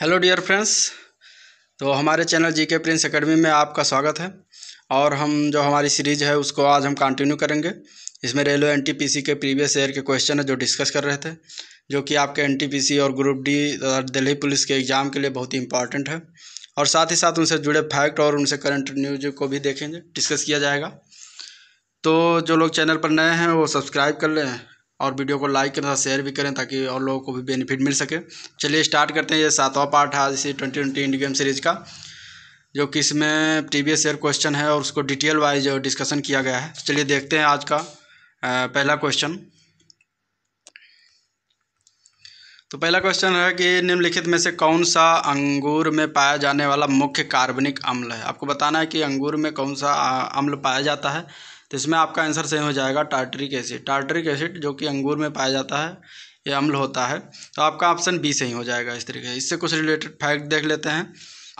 hello dear friends तो हमारे channel जी के प्रिंस अकेडमी में आपका स्वागत है और हम जो हमारी सीरीज़ है उसको आज हम कंटिन्यू करेंगे इसमें रेलवे एनटीपीसी के प्रीवियस ईयर के क्वेश्चन है जो डिस्कस कर रहे थे जो कि आपके एनटीपीसी और ग्रुप डी और दिल्ली पुलिस के एग्ज़ाम के लिए बहुत ही इंपॉर्टेंट है और साथ ही साथ उनसे जुड़े फैक्ट और उनसे करंट न्यूज को भी देखेंगे डिस्कस किया जाएगा तो जो लोग चैनल पर नए हैं वो सब्सक्राइब कर लें और वीडियो को लाइक करें तथा शेयर भी करें ताकि और लोगों को भी बेनिफिट मिल सके चलिए स्टार्ट करते हैं ये सातवां पार्ट है इसी twenty twenty indie game series का जो कि इसमें प्रीवियस ईयर क्वेश्चन है और उसको डिटेल वाइज डिस्कशन किया गया है चलिए देखते हैं आज का पहला क्वेश्चन तो पहला क्वेश्चन है कि निम्नलिखित में से कौन सा अंगूर में पाया जाने वाला मुख्य कार्बनिक अम्ल है आपको बताना है कि अंगूर में कौन सा अम्ल पाया जाता है तो इसमें आपका आंसर सही हो जाएगा टार्टरिक एसिड टार्टरिक एसिड जो कि अंगूर में पाया जाता है ये अम्ल होता है तो आपका ऑप्शन बी सही हो जाएगा इस तरीके से इससे कुछ रिलेटेड फैक्ट देख लेते हैं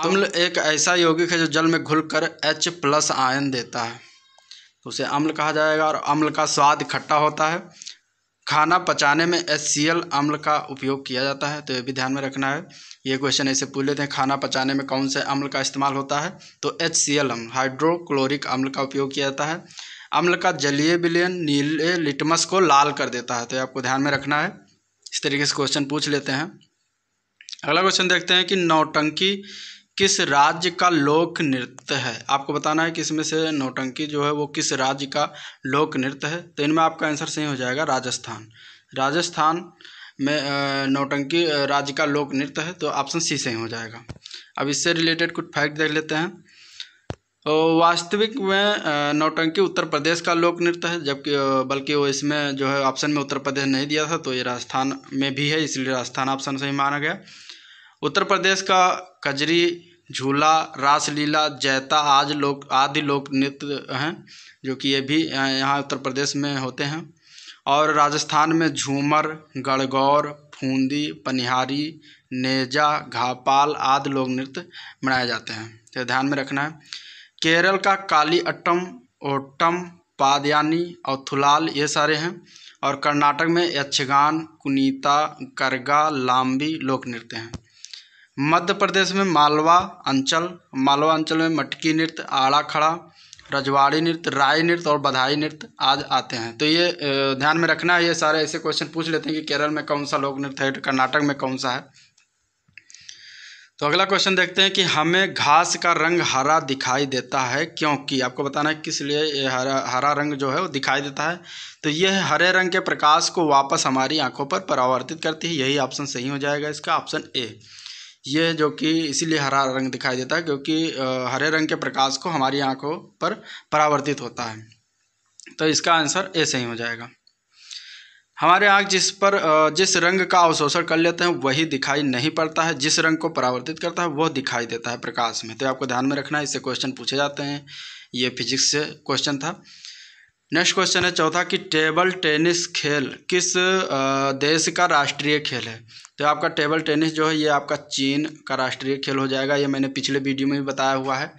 अम्ल एक ऐसा यौगिक है जो जल में घुल कर एच प्लस आयन देता है तो उसे अम्ल कहा जाएगा और अम्ल का स्वाद इकट्ठा होता है खाना पचाने में एच सी एल अम्ल का उपयोग किया जाता है तो ये भी ध्यान में रखना है ये क्वेश्चन ऐसे पूछ लेते हैं खाना पचाने में कौन से अम्ल का इस्तेमाल होता है तो एच सी एल अम्ल हाइड्रोक्लोरिक अम्ल का उपयोग किया जाता है अम्ल का जलीय विलयन नीले लिटमस को लाल कर देता है तो आपको ध्यान में रखना है इस तरीके से क्वेश्चन पूछ लेते हैं अगला क्वेश्चन देखते हैं कि नौटंकी किस राज्य का लोक नृत्य है आपको बताना है कि इसमें से नौटंकी जो है वो किस राज्य का लोक नृत्य है तो इनमें आपका आंसर सही हो जाएगा राजस्थान राजस्थान में नौटंकी राज्य का लोक नृत्य है तो ऑप्शन सी सही हो जाएगा अब इससे रिलेटेड कुछ फैक्ट देख लेते हैं तो वास्तविक में नौटंकी उत्तर प्रदेश का लोक नृत्य है जबकि बल्कि वो इसमें जो है ऑप्शन में उत्तर प्रदेश नहीं दिया था तो ये राजस्थान में भी है इसलिए राजस्थान ऑप्शन सही माना गया उत्तर प्रदेश का कजरी झूला रासलीला जैता आज लोक आदि लोक नृत्य हैं जो कि ये भी यहाँ उत्तर प्रदेश में होते हैं और राजस्थान में झूमर गड़गौर फूंदी पनिहारी नेजा घापाल आदि लोक नृत्य मनाए जाते हैं तो ध्यान में रखना है केरल का काली अट्टम ओट्टम पादयानी और थुलाल ये सारे हैं और कर्नाटक में यक्षगान कुनीता करगा लाम्बी लोक नृत्य हैं मध्य प्रदेश में मालवा अंचल मालवा अंचल में मटकी नृत्य आड़ा खड़ा रजवाड़ी नृत्य राय नृत्य और बधाई नृत्य आज आते हैं तो ये ध्यान में रखना है ये सारे ऐसे क्वेश्चन पूछ लेते हैं कि केरल में कौन सा लोक नृत्य है कर्नाटक में कौन सा है तो अगला क्वेश्चन देखते हैं कि हमें घास का रंग हरा दिखाई देता है क्योंकि आपको बताना है किस लिए ये हरा हरा रंग जो है वो दिखाई देता है तो यह हरे रंग के प्रकाश को वापस हमारी आंखों पर परावर्तित करती है यही ऑप्शन सही हो जाएगा इसका ऑप्शन ए ये जो कि इसीलिए हरा रंग दिखाई देता है क्योंकि हरे रंग के प्रकाश को हमारी आँखों पर परावर्तित होता है तो इसका आंसर ए सही हो जाएगा हमारे आँख जिस पर जिस रंग का अवशोषण कर लेते हैं वही दिखाई नहीं पड़ता है जिस रंग को परावर्तित करता है वह दिखाई देता है प्रकाश में तो आपको ध्यान में रखना है इससे क्वेश्चन पूछे जाते हैं ये फिजिक्स से क्वेश्चन था नेक्स्ट क्वेश्चन है चौथा कि टेबल टेनिस खेल किस देश का राष्ट्रीय खेल है तो आपका टेबल टेनिस जो है ये आपका चीन का राष्ट्रीय खेल हो जाएगा ये मैंने पिछले वीडियो में भी बताया हुआ है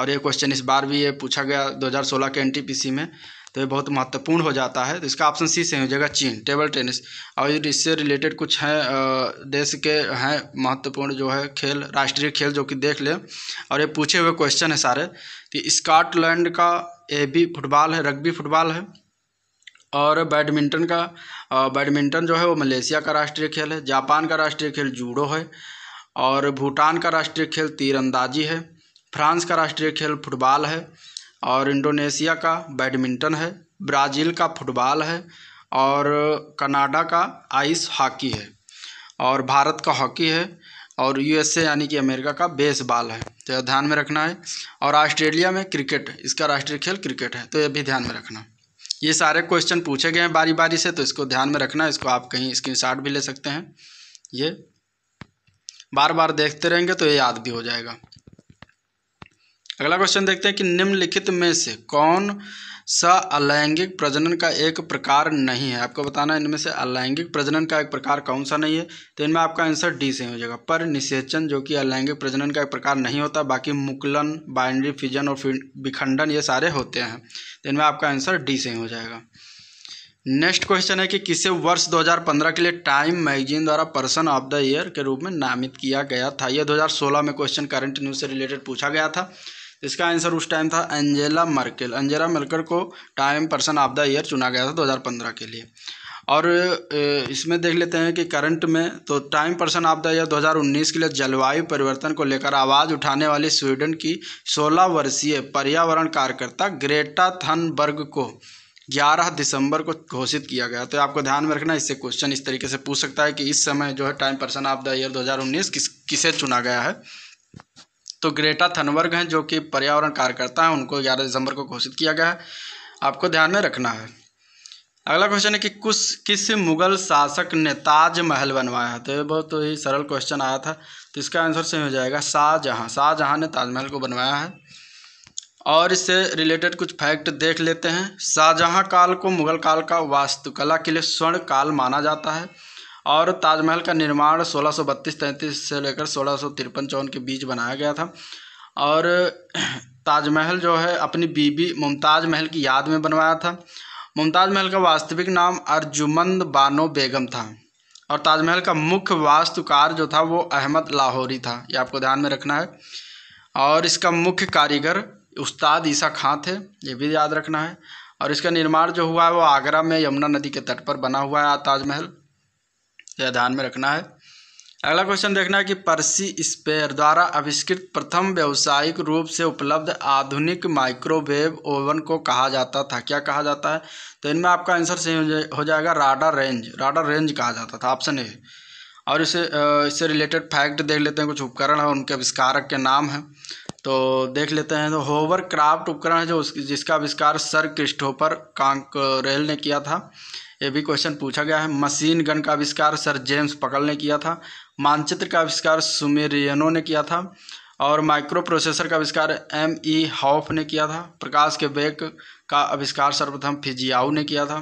और ये क्वेश्चन इस बार भी ये पूछा गया 2016 के एनटीपीसी में तो ये बहुत महत्वपूर्ण हो जाता है तो इसका ऑप्शन सी सही हो जाएगा चीन टेबल टेनिस और इससे रिलेटेड कुछ हैं देश के हैं महत्वपूर्ण जो है खेल राष्ट्रीय खेल जो कि देख लें और ये पूछे हुए क्वेश्चन है सारे कि स्कॉटलैंड का ए बी फुटबॉल है रग्बी फुटबॉल है और बैडमिंटन का बैडमिंटन जो है वो मलेशिया का राष्ट्रीय खेल है जापान का राष्ट्रीय खेल जूडो है और भूटान का राष्ट्रीय खेल तीरंदाजी है फ्रांस का राष्ट्रीय खेल फुटबॉल है और इंडोनेशिया का बैडमिंटन है ब्राज़ील का फुटबॉल है और कनाडा का आइस हॉकी है और भारत का हॉकी है और यूएसए यानी कि अमेरिका का बेसबॉल है तो यह ध्यान में रखना है और ऑस्ट्रेलिया में क्रिकेट इसका राष्ट्रीय खेल क्रिकेट है तो यह भी ध्यान में रखना ये सारे क्वेश्चन पूछे गए हैं बारी बारी से तो इसको ध्यान में रखना इसको आप कहीं स्क्रीनशॉट भी ले सकते हैं ये बार बार देखते रहेंगे तो ये याद भी हो जाएगा अगला क्वेश्चन देखते हैं कि निम्नलिखित में से कौन सा अलैंगिक प्रजनन का एक प्रकार नहीं है आपको बताना है इनमें से अलैंगिक प्रजनन का एक प्रकार कौन सा नहीं है तो इनमें आपका आंसर डी से हो जाएगा पर निषेचन जो कि अलैंगिक प्रजनन का एक प्रकार नहीं होता बाकी मुकलन बाइंड्री फिजन और विखंडन ये सारे होते हैं तो इनमें आपका आंसर डी से हो जाएगा नेक्स्ट क्वेश्चन है कि किसे वर्ष 2015 के लिए टाइम मैगजीन द्वारा पर्सन ऑफ द ईयर के रूप में नामित किया गया था यह 2016 में क्वेश्चन करंट न्यूज़ से रिलेटेड पूछा गया था इसका आंसर उस टाइम था एंजेला मर्केल एंजेला मर्केल को time person of the year चुना गया था 2015 के लिए और इसमें देख लेते हैं कि करंट में तो time person of the year 2019 के लिए जलवायु परिवर्तन को लेकर आवाज़ उठाने वाली स्वीडन की 16 वर्षीय पर्यावरण कार्यकर्ता ग्रेटा थनबर्ग को 11 दिसंबर को घोषित किया गया तो आपको ध्यान में रखना इससे क्वेश्चन इस तरीके से पूछ सकता है कि इस समय जो है time person of the year 2019 किस किसे चुना गया है तो ग्रेटा थनबर्ग हैं जो कि पर्यावरण कार्यकर्ता हैं उनको ग्यारह दिसंबर को घोषित किया गया है आपको ध्यान में रखना है अगला क्वेश्चन है कि कुछ किस मुगल शासक ने ताजमहल बनवाया है तो ये बहुत ही सरल क्वेश्चन आया था तो इसका आंसर सही हो जाएगा शाहजहाँ शाहजहाँ ने ताजमहल को बनवाया है और इससे रिलेटेड कुछ फैक्ट देख लेते हैं शाहजहाँ काल को मुगल काल का वास्तुकला के लिए स्वर्ण काल माना जाता है और ताजमहल का निर्माण सोलह सौ बत्तीस तैंतीस से लेकर सोलह सौ तिरपन चौवन के बीच बनाया गया था और ताजमहल जो है अपनी बीबी मुमताज़ महल की याद में बनवाया था मुमताज़ महल का वास्तविक नाम अर्जुमंद बानो बेगम था और ताजमहल का मुख्य वास्तुकार जो था वो अहमद लाहौरी था ये आपको ध्यान में रखना है और इसका मुख्य कारीगर उस्ताद ईसा खां थे ये भी याद रखना है और इसका निर्माण जो हुआ है वो आगरा में यमुना नदी के तट पर बना हुआ है ताजमहल यह ध्यान में रखना है अगला क्वेश्चन देखना है कि पर्सी स्पेयर द्वारा आविष्कृत प्रथम व्यावसायिक रूप से उपलब्ध आधुनिक माइक्रोवेव ओवन को कहा जाता था क्या कहा जाता है तो इनमें आपका आंसर सही हो जाएगा राडा रेंज राडा रेंज कहा जाता था ऑप्शन ए और इसे इससे रिलेटेड फैक्ट देख लेते हैं कुछ उपकरण है उनके आविष्कारक के नाम हैं तो देख लेते हैं तो होवर क्राफ्ट उपकरण है जो जिसका आविष्कार सर क्रिस्टोफर कांकरेल ने किया था ये भी क्वेश्चन पूछा गया है मशीन गन का आविष्कार सर जेम्स पकल ने किया था मानचित्र का आविष्कार सुमेरियनो ने किया था और माइक्रो प्रोसेसर का आविष्कार एम ई हॉफ ने किया था प्रकाश के बेक का आविष्कार सर्वप्रथम फिजियाऊ ने किया था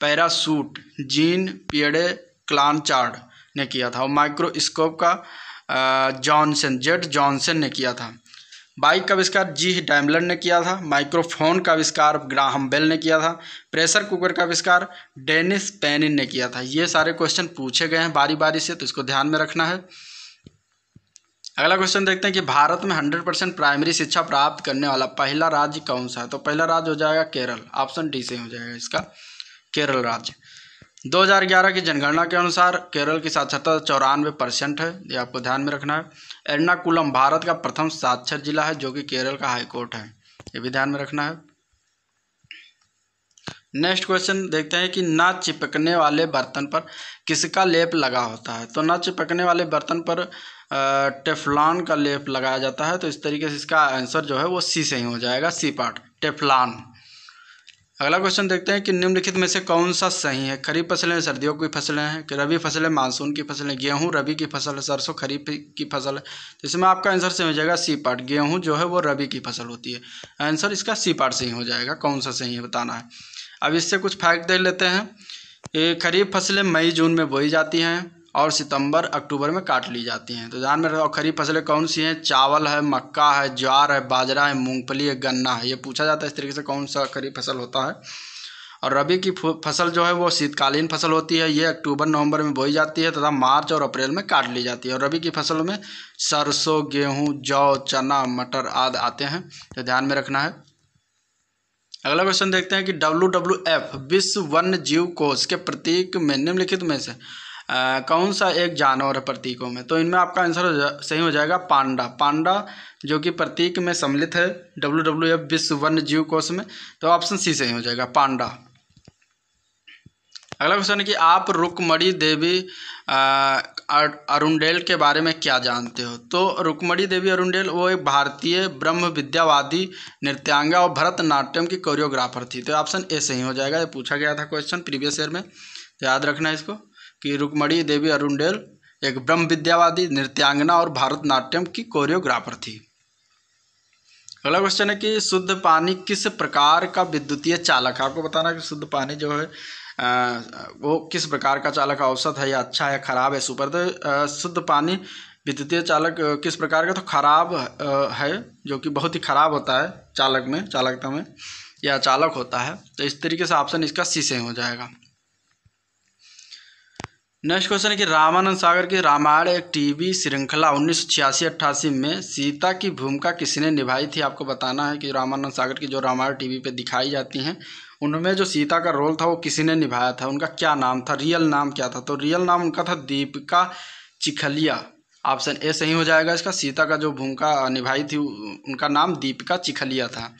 पैरासूट जीन पियडे क्लानचार्ड ने किया था और माइक्रोस्कोप का जॉनसन जेट जॉनसन ने किया था बाइक का आविष्कार जी डैमलर ने किया था माइक्रोफोन का आविष्कार ग्राहम बेल ने किया था प्रेशर कुकर का आविष्कार डेनिस पेनिन ने किया था ये सारे क्वेश्चन पूछे गए हैं बारी बारी से तो इसको ध्यान में रखना है अगला क्वेश्चन देखते हैं कि भारत में हंड्रेड परसेंट प्राइमरी शिक्षा प्राप्त करने वाला पहला राज्य कौन सा है तो पहला राज्य हो जाएगा केरल ऑप्शन डी से हो जाएगा इसका केरल राज्य 2011 की जनगणना के अनुसार केरल की साक्षरता चौरानवे परसेंट है ये आपको ध्यान में रखना है एर्नाकुलम भारत का प्रथम साक्षर जिला है जो कि केरल का हाईकोर्ट है ये भी ध्यान में रखना है नेक्स्ट क्वेश्चन देखते हैं कि ना चिपकने वाले बर्तन पर किसका लेप लगा होता है तो ना चिपकने वाले बर्तन पर टेफलान का लेप लगाया जाता है तो इस तरीके से इसका आंसर जो है वो सी से ही हो जाएगा सी पार्ट टेफलान अगला क्वेश्चन देखते हैं कि निम्नलिखित में से कौन सा सही है खरीफ फसलें सर्दियों की फसलें हैं कि रबी फसलें मानसून की फसलें गेहूं रबी की फसल है सरसों खरीफ की फसल है तो इसमें आपका आंसर सही हो जाएगा सी पार्ट गेहूं जो है वो रबी की फसल होती है आंसर इसका सी पार्ट सही हो जाएगा कौन सा सही है बताना है अब इससे कुछ फैक्ट देख लेते हैं खरीफ फसलें मई जून में बोई जाती हैं और सितंबर अक्टूबर में काट ली जाती हैं तो ध्यान में रखो खरीफ फसलें कौन सी हैं चावल है मक्का है ज्वार है बाजरा है मूंगफली है गन्ना है ये पूछा जाता है इस तरीके से कौन सा खरीफ फसल होता है और रबी की फसल जो है वो शीतकालीन फसल होती है ये अक्टूबर नवंबर में बोई जाती है तथा मार्च और अप्रैल में काट ली जाती है और रबी की फसलों में सरसों गेहूँ जौ चना मटर आदि आते हैं तो ध्यान में रखना है अगला क्वेश्चन देखते हैं कि डब्ल्यू डब्ल्यू एफ विश्व वन्य जीव कोष के प्रतीक में निम्नलिखित में से कौन सा एक जानवर है प्रतीकों में तो इनमें आपका आंसर हो सही हो जाएगा पांडा पांडा जो कि प्रतीक में सम्मिलित है डब्ल्यू डब्ल्यू एफ विश्व वन्य जीव कोष में तो ऑप्शन सी सही हो जाएगा पांडा अगला क्वेश्चन है कि आप रुकमणी देवी अरुणडेल के बारे में क्या जानते हो तो रुकमणी देवी अरुणडेल वो एक भारतीय ब्रह्म विद्यावादी नृत्यांगा और भरतनाट्यम की कोरियोग्राफर थी तो ऑप्शन ए सही हो जाएगा ये पूछा गया था क्वेश्चन प्रीवियस ईयर में तो याद रखना इसको कि रुकमणी देवी अरुणेल एक ब्रह्म विद्यावादी नृत्यांगना और भारतनाट्यम की कोरियोग्राफर थी अगला क्वेश्चन है कि शुद्ध पानी किस प्रकार का विद्युतीय चालक है आपको बताना कि शुद्ध पानी जो है आ, वो किस प्रकार का चालक औसत है या अच्छा है खराब है सुपर तो शुद्ध पानी विद्युतीय चालक किस प्रकार का तो खराब है जो कि बहुत ही खराब होता है चालक में चालकता में या चालक होता है तो इस तरीके से ऑप्शन इसका सी से हो जाएगा नेक्स्ट क्वेश्चन है कि रामानंद सागर की रामायण एक टीवी श्रृंखला उन्नीस सौ छियासी अट्ठासी में सीता की भूमिका किसने निभाई थी आपको बताना है कि रामानंद सागर की जो रामायण टीवी पे दिखाई जाती हैं उनमें जो सीता का रोल था वो किसने निभाया था उनका क्या नाम था रियल नाम क्या था तो रियल नाम उनका था दीपिका चिखलिया ऑप्शन ए सही हो जाएगा इसका सीता का जो भूमिका निभाई थी उनका नाम दीपिका चिखलिया था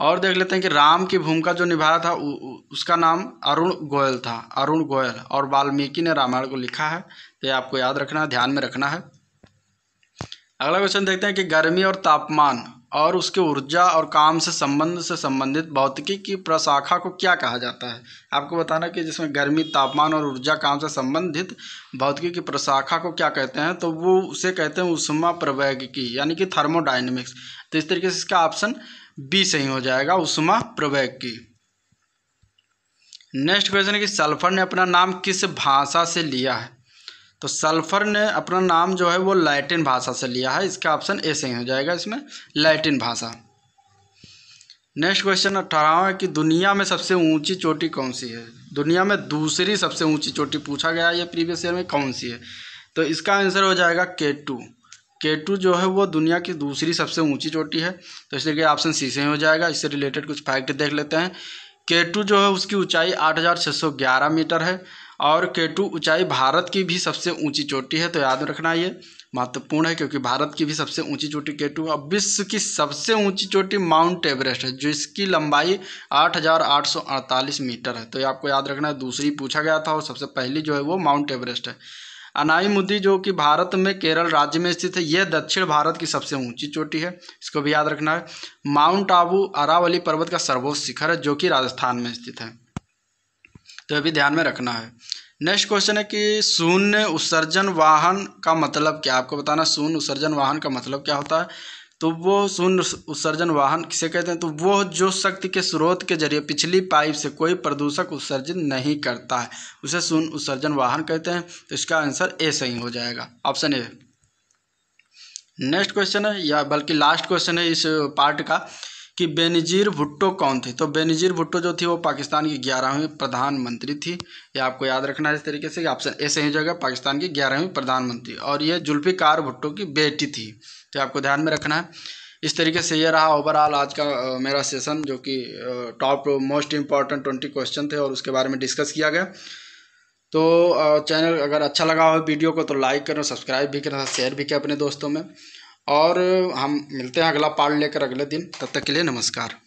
और देख लेते हैं कि राम की भूमिका जो निभाया था उ, उ, उसका नाम अरुण गोयल था अरुण गोयल और वाल्मीकि ने रामायण को लिखा है तो आपको याद रखना है ध्यान में रखना है अगला क्वेश्चन देखते हैं कि गर्मी और तापमान और उसके ऊर्जा और काम से संबंध से संबंधित भौतिकी की प्रशाखा को क्या कहा जाता है आपको बताना कि जिसमें गर्मी तापमान और ऊर्जा काम से संबंधित भौतिकी की प्रशाखा को क्या कहते हैं तो वो उसे कहते हैं उष्मा प्रवैगिकी यानी कि थर्मोडाइनमिक्स तो इस तरीके से इसका ऑप्शन बी सही हो जाएगा उषमा प्रवेग की नेक्स्ट क्वेश्चन है कि सल्फर ने अपना नाम किस भाषा से लिया है तो सल्फर ने अपना नाम जो है वो लैटिन भाषा से लिया है इसका ऑप्शन ए सही हो जाएगा इसमें लैटिन भाषा नेक्स्ट क्वेश्चन अठारहवा है कि दुनिया में सबसे ऊंची चोटी कौन सी है दुनिया में दूसरी सबसे ऊंची चोटी पूछा गया है ये प्रीवियस ईयर में कौन सी है तो इसका आंसर हो जाएगा के टू के जो है वो दुनिया की दूसरी सबसे ऊंची चोटी है तो इसलिए ऑप्शन सी से हो जाएगा इससे रिलेटेड कुछ फैक्ट देख लेते हैं के जो है उसकी ऊंचाई 8,611 मीटर है और के ऊंचाई भारत की भी सबसे ऊंची चोटी है तो याद रखना ये महत्वपूर्ण है क्योंकि भारत की भी सबसे ऊंची चोटी के टू विश्व की सबसे ऊंची चोटी माउंट एवरेस्ट है जिसकी लंबाई 8,848 मीटर है तो ये आपको याद रखना है दूसरी पूछा गया था और सबसे पहली जो है वो माउंट एवरेस्ट है अनाईमुदी जो कि भारत में केरल राज्य में स्थित है यह दक्षिण भारत की सबसे ऊंची चोटी है इसको भी याद रखना है माउंट आबू अरावली पर्वत का सर्वोच्च शिखर है जो कि राजस्थान में स्थित है तो अभी ध्यान में रखना है नेक्स्ट क्वेश्चन है कि शून्य उत्सर्जन वाहन का मतलब क्या आपको बताना शून्य उत्सर्जन वाहन का मतलब क्या होता है तो वो शून्य उत्सर्जन वाहन किसे कहते हैं तो वो जो शक्ति के स्रोत के जरिए पिछली पाइप से कोई प्रदूषक उत्सर्जित नहीं करता है उसे शून्य उत्सर्जन वाहन कहते हैं तो इसका आंसर ए सही हो जाएगा ऑप्शन ए नेक्स्ट क्वेश्चन है या बल्कि लास्ट क्वेश्चन है इस पार्ट का कि बेनज़ीर भुट्टो कौन थे तो बेनज़ीर भुट्टो जो थी वो पाकिस्तान की ग्यारहवीं प्रधानमंत्री थी ये आपको याद रखना है इस तरीके से ऑप्शन ए सही जगह पाकिस्तान की ग्यारहवीं प्रधानमंत्री और ये जुल्फ़िकार भुट्टो की बेटी थी तो आपको ध्यान में रखना है इस तरीके से ये रहा ओवरऑल आज का मेरा सेशन जो कि top most important twenty question थे और उसके बारे में डिस्कस किया गया तो चैनल अगर अच्छा लगा हो वीडियो को तो लाइक करें सब्सक्राइब भी करें शेयर भी करें अपने दोस्तों में और हम मिलते हैं अगला पार्ट लेकर अगले दिन तब तक के लिए नमस्कार